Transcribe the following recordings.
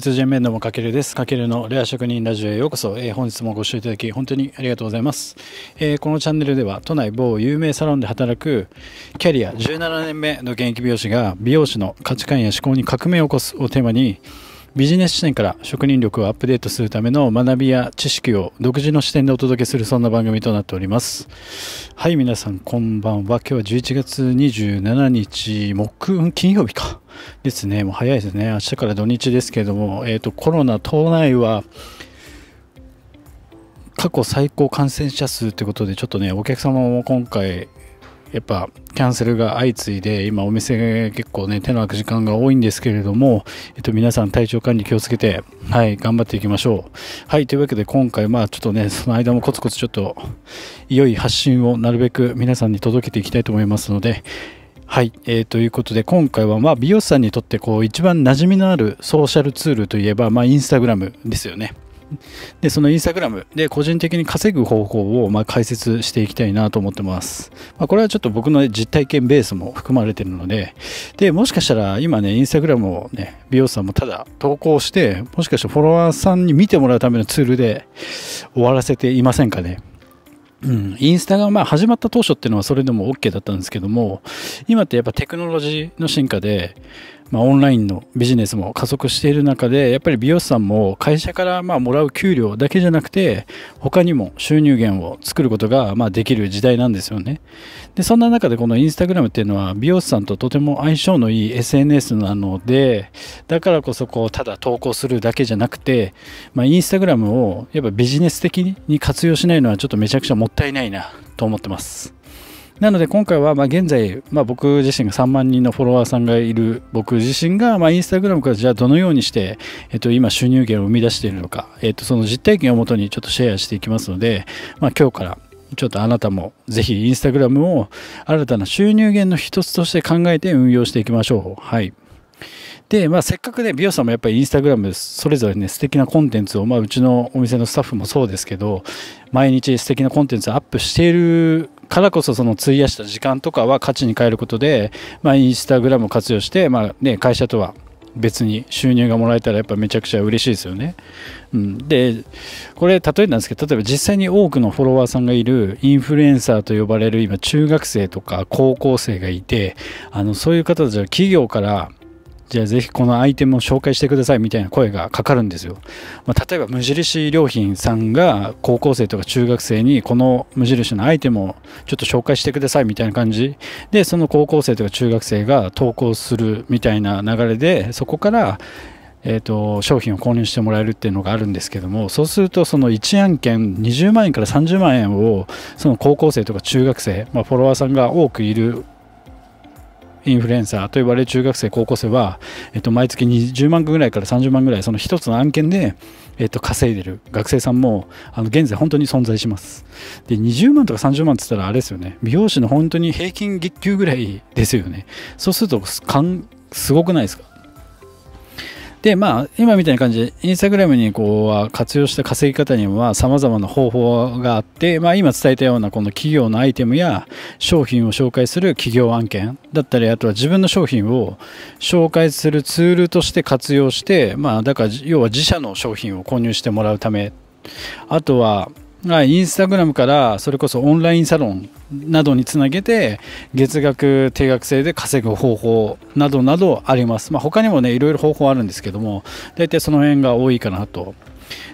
J2J 面倒もかけるです。かけるのレア職人ラジオへようこそ、えー、本日もご視聴いただき本当にありがとうございます、えー、このチャンネルでは都内某有名サロンで働くキャリア17年目の現役美容師が美容師の価値観や思考に革命を起こすをテーマにビジネス視点から職人力をアップデートするための学びや知識を独自の視点でお届けするそんな番組となっておりますはい皆さんこんばんは今日は11月27日木金曜日かですねもう早いですね明日から土日ですけれども、えーと、コロナ島内は過去最高感染者数ということで、ちょっとね、お客様も今回、やっぱキャンセルが相次いで、今お店結構ね、手の空く時間が多いんですけれども、えっと、皆さん体調管理気をつけて、はい、頑張っていきましょう。はい、というわけで今回、まあちょっとね、その間もコツコツちょっと、良い発信をなるべく皆さんに届けていきたいと思いますので、はい、えー、ということで今回はま美容師さんにとってこう一番馴染みのあるソーシャルツールといえばまあインスタグラムですよね。で、そのインスタグラムで個人的に稼ぐ方法をま解説していきたいなと思ってます。まあ、これはちょっと僕の実体験ベースも含まれてるので、で、もしかしたら今ね、インスタグラムをね、美容師さんもただ投稿して、もしかしてフォロワーさんに見てもらうためのツールで終わらせていませんかね。うん、インスタがまあ始まった当初っていうのはそれでも OK だったんですけども、今ってやっぱテクノロジーの進化で、まあ、オンラインのビジネスも加速している中でやっぱり美容師さんも会社からまあもらう給料だけじゃなくて他にも収入源を作ることがまあできる時代なんですよねでそんな中でこのインスタグラムっていうのは美容師さんととても相性のいい SNS なのでだからこそこうただ投稿するだけじゃなくて、まあ、インスタグラムをやっぱビジネス的に活用しないのはちょっとめちゃくちゃもったいないなと思ってます。なので今回はま現在、まあ、僕自身が3万人のフォロワーさんがいる僕自身がまインスタグラムからじゃあどのようにして、えっと、今収入源を生み出しているのか、えっと、その実体験をもとにちょっとシェアしていきますので、まあ、今日からちょっとあなたもぜひインスタグラムを新たな収入源の一つとして考えて運用していきましょう。はい。で、まあ、せっかくね、美容さんもやっぱりインスタグラムそれぞれね、素敵なコンテンツを、まあ、うちのお店のスタッフもそうですけど、毎日素敵なコンテンツをアップしているからこそその費やした時間とかは価値に変えることで、まあ、インスタグラムを活用して、まあね、会社とは別に収入がもらえたらやっぱめちゃくちゃ嬉しいですよね。うん、でこれ例えなんですけど例えば実際に多くのフォロワーさんがいるインフルエンサーと呼ばれる今中学生とか高校生がいてあのそういう方たちは企業からじゃあぜひこのアイテムを紹介してくださいみたいな声がかかるんですよ、まあ、例えば無印良品さんが高校生とか中学生にこの無印のアイテムをちょっと紹介してくださいみたいな感じでその高校生とか中学生が投稿するみたいな流れでそこからえと、と商品を購入してもらえるっていうのがあるんですけどもそうするとその1案件20万円から30万円をその高校生とか中学生、まあ、フォロワーさんが多くいるインフルエンサーと呼ばれる中学生、高校生は、えっと、毎月20万ぐらいから30万ぐらい、その1つの案件で、えっと、稼いでる学生さんも、あの、現在本当に存在します。で、20万とか30万って言ったらあれですよね。美容師の本当に平均月給ぐらいですよね。そうすると、すごくないですかで、まあ、今みたいな感じで、インスタグラムにこう、活用した稼ぎ方には様々な方法があって、まあ、今伝えたようなこの企業のアイテムや商品を紹介する企業案件だったり、あとは自分の商品を紹介するツールとして活用して、まあ、だから、要は自社の商品を購入してもらうため、あとは、はい、インスタグラムからそれこそオンラインサロンなどにつなげて月額定額制で稼ぐ方法などなどあります、まあ、他にもねいろいろ方法あるんですけども大体その辺が多いかなと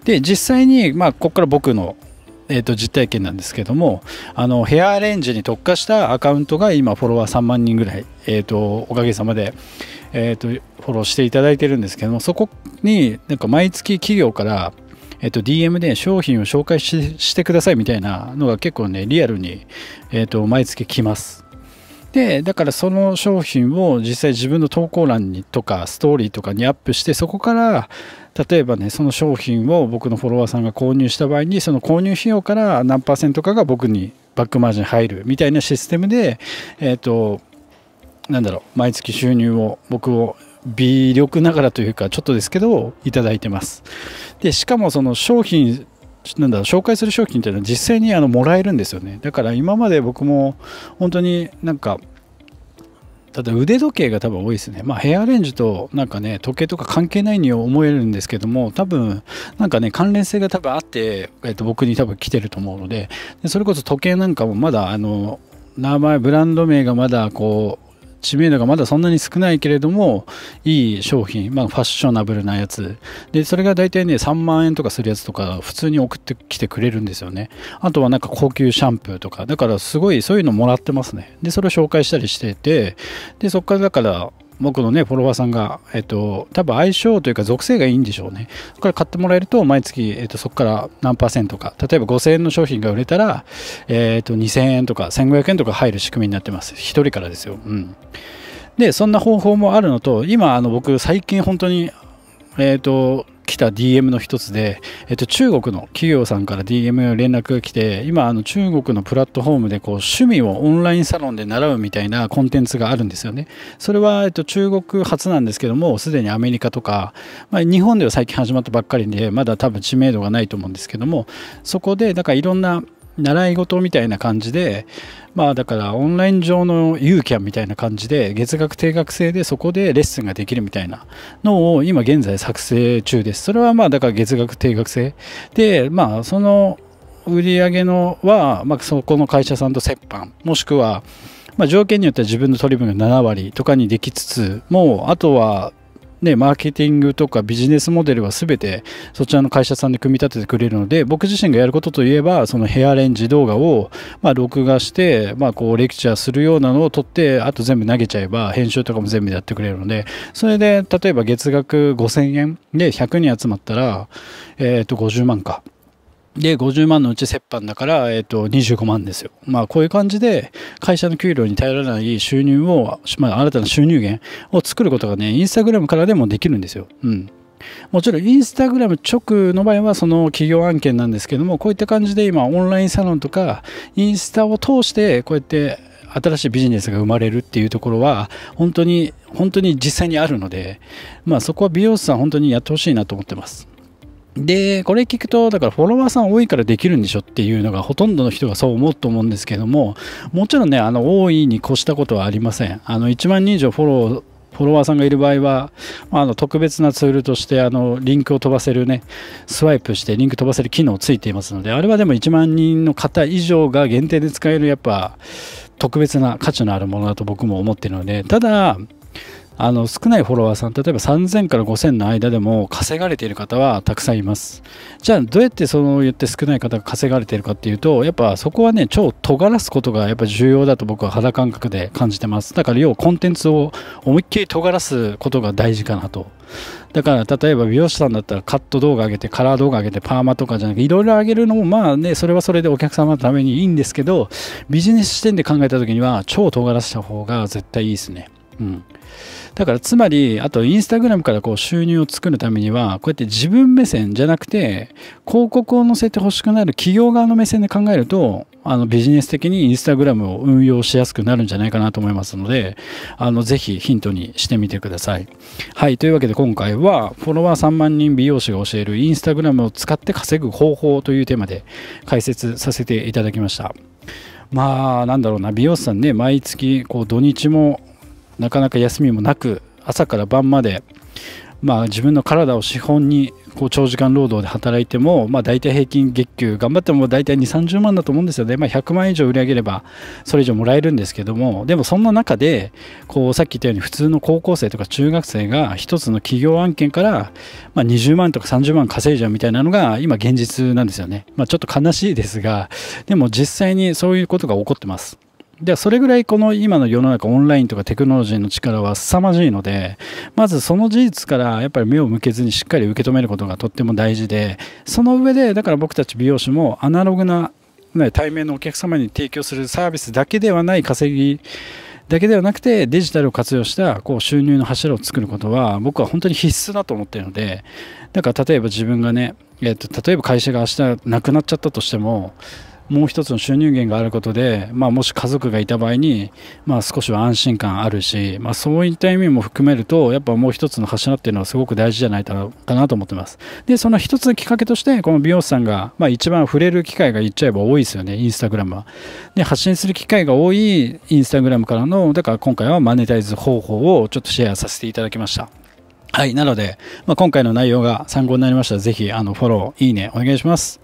で実際に、まあ、ここから僕のえー、と実体験なんですけどもあのヘアアレンジに特化したアカウントが今フォロワー3万人ぐらい、えー、とおかげさまで、えー、とフォローしていただいてるんですけどもそこになんか毎月企業からえっと、DM で商品を紹介してくださいみたいなのが結構ね、リアルに、えっと、毎月来ます。で、だからその商品を実際自分の投稿欄にとか、ストーリーとかにアップして、そこから、例えばね、その商品を僕のフォロワーさんが購入した場合に、その購入費用から何パーセントかが僕にバックマージン入るみたいなシステムで、えっと、なんだろう毎月収入を僕を微力ながらというかちょっとですけどいただいてますでしかもその商品なんだろう紹介する商品っていうのは実際にあのもらえるんですよねだから今まで僕も本当になんかただ腕時計が多分多いですね。まあヘアアレンジとなんかね、時計とか関係ないに思えるんですけども、多分なんかね、関連性が多分あって、えっと、僕に多分来てると思うのでで、それこそ時計なんかもまだあの、名前、ブランド名がまだこう、知名度がまだそんなに少ないけれどもいい商品、まあ、ファッショナブルなやつでそれが大体ね3万円とかするやつとか普通に送ってきてくれるんですよねあとはなんか高級シャンプーとかだからすごいそういうのもらってますねでそれを紹介したりしててでそこからだから僕のね、フォロワーさんが、えっと、多分相性というか属性がいいんでしょうね。そこから買ってもらえると、毎月、えっと、そこから何パーセントか。例えば5000円の商品が売れたら、えっと、2000円とか1500円とか入る仕組みになってます。1人からですよ。うん。で、そんな方法もあるのと、今、あの、僕、最近本当に、えっと、来た DM の一つで、えっと、中国の企業さんから DM の連絡が来て、今、あの中国のプラットフォームでこう趣味をオンラインサロンで習うみたいなコンテンツがあるんですよね。それは、えっと、中国初なんですけども、すでにアメリカとか、まあ、日本では最近始まったばっかりで、まだ多分知名度がないと思うんですけども、そこで、だからいろんな習い事みたいな感じで、まあだからオンライン上の U キャンみたいな感じで、月額定額制でそこでレッスンができるみたいなのを今現在作成中です。それはまあだから月額定額制。で、まあその売り上げのは、まあそこの会社さんと折半、もしくは、まあ、条件によっては自分の取り分が7割とかにできつつもうあとはね、マーケティングとかビジネスモデルはすべてそちらの会社さんで組み立ててくれるので僕自身がやることといえばそのヘアレンジ動画をま録画して、まあ、こうレクチャーするようなのを撮ってあと全部投げちゃえば編集とかも全部やってくれるのでそれで例えば月額5000円で100人集まったら、えー、と50万か。で、50万のうち折半だから、えっ、ー、と、25万ですよ。まあ、こういう感じで、会社の給料に頼らない収入を、まあ、新たな収入源を作ることがね、インスタグラムからでもできるんですよ。うん。もちろん、インスタグラム直の場合は、その企業案件なんですけども、こういった感じで今、オンラインサロンとか、インスタを通して、こうやって、新しいビジネスが生まれるっていうところは本当に本当に実際にあるので、まあ、そこは美容師さん本当にやってほしいなと思ってます。で、これ聞くと、だからフォロワーさん多いからできるんでしょっていうのが、ほとんどの人がそう思うと思うんですけども、もちろんね、あの、多いに越したことはありません。あの、1万人以上フォロー、フォロワーさんがいる場合は、あの特別なツールとしてあのリンクを飛ばせるね、スワイプしてリンク飛ばせる機能ついていますので、あれはでも1万人の方以上が限定で使えるやっぱ特別な価値のあるものだと僕も思っているので、ただ、あの少ないフォロワーさん例えば3000から5000の間でも稼がれている方はたくさんいますじゃあどうやってそう言って少ない方が稼がれているかっていうとやっぱそこはね超尖らすことがやっぱ重要だと僕は肌感覚で感じてますだから要はコンテンツを思いっきり尖らすことが大事かなとだから例えば美容師さんだったらカット動画上げてカラー動画上げてパーマとかじゃなくていろいろ上げるのもまあねそれはそれでお客様のためにいいんですけどビジネス視点で考えた時には超尖らした方が絶対いいですねうん、だからつまりあとインスタグラムからこう収入を作るためにはこうやって自分目線じゃなくて広告を載せてほしくなる企業側の目線で考えるとあのビジネス的にインスタグラムを運用しやすくなるんじゃないかなと思いますのであのぜひヒントにしてみてください。はいというわけで今回はフォロワー3万人美容師が教えるインスタグラムを使って稼ぐ方法というテーマで解説させていただきました。まあなんだろうな美容師さんね毎月こう土日もなかなか休みもなく朝から晩まで、まあ、自分の体を資本にこう長時間労働で働いても、まあ、大体平均月給頑張っても大体2 3 0万だと思うんですよね、まあ、100万以上売り上げればそれ以上もらえるんですけどもでもそんな中でこうさっき言ったように普通の高校生とか中学生が1つの企業案件から、まあ、20万とか30万稼いじゃうみたいなのが今現実なんですよね、まあ、ちょっと悲しいですがでも実際にそういうことが起こってます。でそれぐらいこの今の世の中オンラインとかテクノロジーの力は凄まじいのでまずその事実からやっぱり目を向けずにしっかり受け止めることがとっても大事でその上でだから僕たち美容師もアナログな、対面のお客様に提供するサービスだけではない稼ぎだけではなくてデジタルを活用したこう収入の柱を作ることは僕は本当に必須だと思っているのでだから例えば自分がね、えと例えば会社が明日なくなっちゃったとしてももう一つの収入源があることで、まあ、もし家族がいた場合に、まあ、少しは安心感あるし、まあ、そういった意味も含めるとやっぱもう一つの柱っていうのはすごく大事じゃないかなと思ってますでその一つのきっかけとしてこの美容師さんが、まあ、一番触れる機会が言っちゃえば多いですよねインスタグラムはで発信する機会が多いインスタグラムからのだから今回はマネタイズ方法をちょっとシェアさせていただきましたはい。なので、まあ、今回の内容が参考になりましたら、ぜひ、あの、フォロー、いいね、お願いします。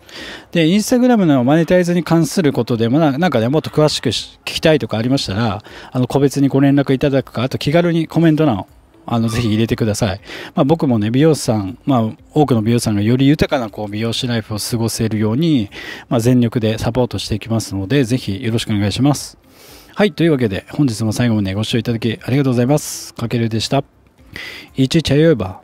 で、インスタグラムのマネタイズに関することでも、なんかね、もっと詳しく聞きたいとかありましたら、あの、個別にご連絡いただくか、あと気軽にコメント欄をあのぜひ入れてください。まあ、僕もね、美容師さん、まあ、多くの美容師さんがより豊かなこう美容師ライフを過ごせるように、まあ、全力でサポートしていきますので、ぜひよろしくお願いします。はい、というわけで、本日も最後までご視聴いただきありがとうございます。かけるでした。一直节约吧。